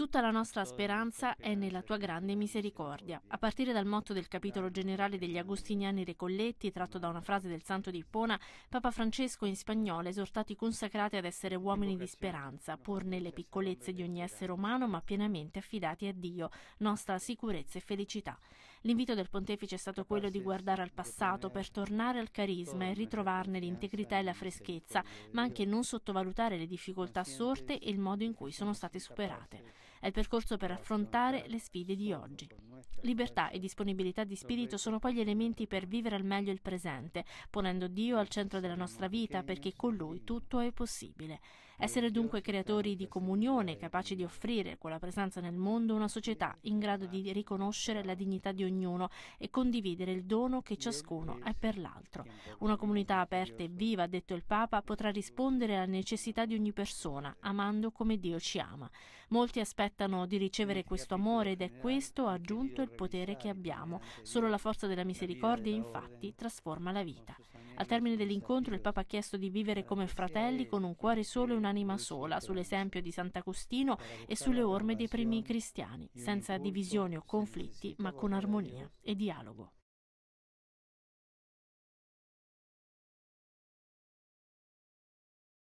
Tutta la nostra speranza è nella tua grande misericordia. A partire dal motto del capitolo generale degli Agostiniani Recolletti, tratto da una frase del Santo di Ippona, Papa Francesco in spagnolo ha esortato i consacrati ad essere uomini di speranza, pur nelle piccolezze di ogni essere umano, ma pienamente affidati a Dio, nostra sicurezza e felicità. L'invito del pontefice è stato quello di guardare al passato per tornare al carisma e ritrovarne l'integrità e la freschezza, ma anche non sottovalutare le difficoltà sorte e il modo in cui sono state superate. È il percorso per affrontare le sfide di oggi. Libertà e disponibilità di spirito sono poi gli elementi per vivere al meglio il presente, ponendo Dio al centro della nostra vita perché con Lui tutto è possibile. Essere dunque creatori di comunione, capaci di offrire con la presenza nel mondo una società in grado di riconoscere la dignità di ognuno e condividere il dono che ciascuno è per l'altro. Una comunità aperta e viva, ha detto il Papa, potrà rispondere alla necessità di ogni persona, amando come Dio ci ama. Molti aspettano di ricevere questo amore ed è questo aggiunto il potere che abbiamo. Solo la forza della misericordia infatti trasforma la vita. Al termine dell'incontro il Papa ha chiesto di vivere come fratelli con un cuore solo e un'anima sola, sull'esempio di Sant'Agostino e sulle orme dei primi cristiani, senza divisioni o conflitti, ma con armonia e dialogo.